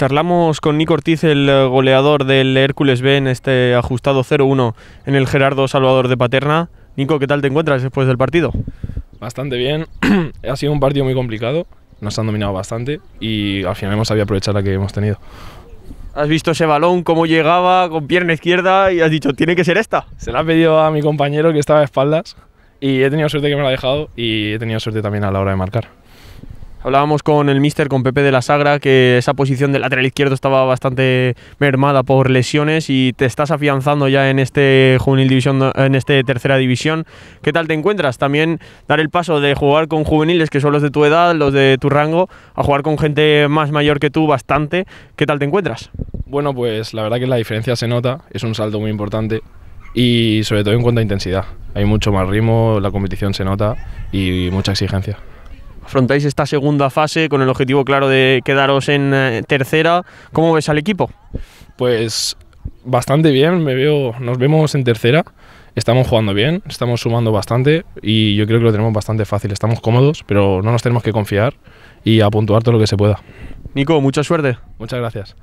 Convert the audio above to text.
Charlamos con Nico Ortiz, el eh, goleador del Hércules B en este ajustado 0-1 en el Gerardo Salvador de Paterna. Nico, ¿qué tal te encuentras después del partido? Bastante bien. ha sido un partido muy complicado. Nos han dominado bastante y al final hemos sabido aprovechar la que hemos tenido. Has visto ese balón, cómo llegaba con pierna izquierda y has dicho, tiene que ser esta. Se la ha pedido a mi compañero que estaba a espaldas y he tenido suerte que me lo ha dejado y he tenido suerte también a la hora de marcar. Hablábamos con el míster, con Pepe de la Sagra, que esa posición de lateral izquierdo estaba bastante mermada por lesiones y te estás afianzando ya en este juvenil división, en este tercera división. ¿Qué tal te encuentras? También dar el paso de jugar con juveniles que son los de tu edad, los de tu rango, a jugar con gente más mayor que tú bastante. ¿Qué tal te encuentras? Bueno, pues la verdad que la diferencia se nota, es un salto muy importante y sobre todo en cuanto a intensidad. Hay mucho más ritmo, la competición se nota y mucha exigencia. Afrontáis esta segunda fase con el objetivo claro de quedaros en eh, tercera. ¿Cómo ves al equipo? Pues bastante bien, me veo, nos vemos en tercera. Estamos jugando bien, estamos sumando bastante y yo creo que lo tenemos bastante fácil. Estamos cómodos, pero no nos tenemos que confiar y a puntuar todo lo que se pueda. Nico, mucha suerte. Muchas gracias.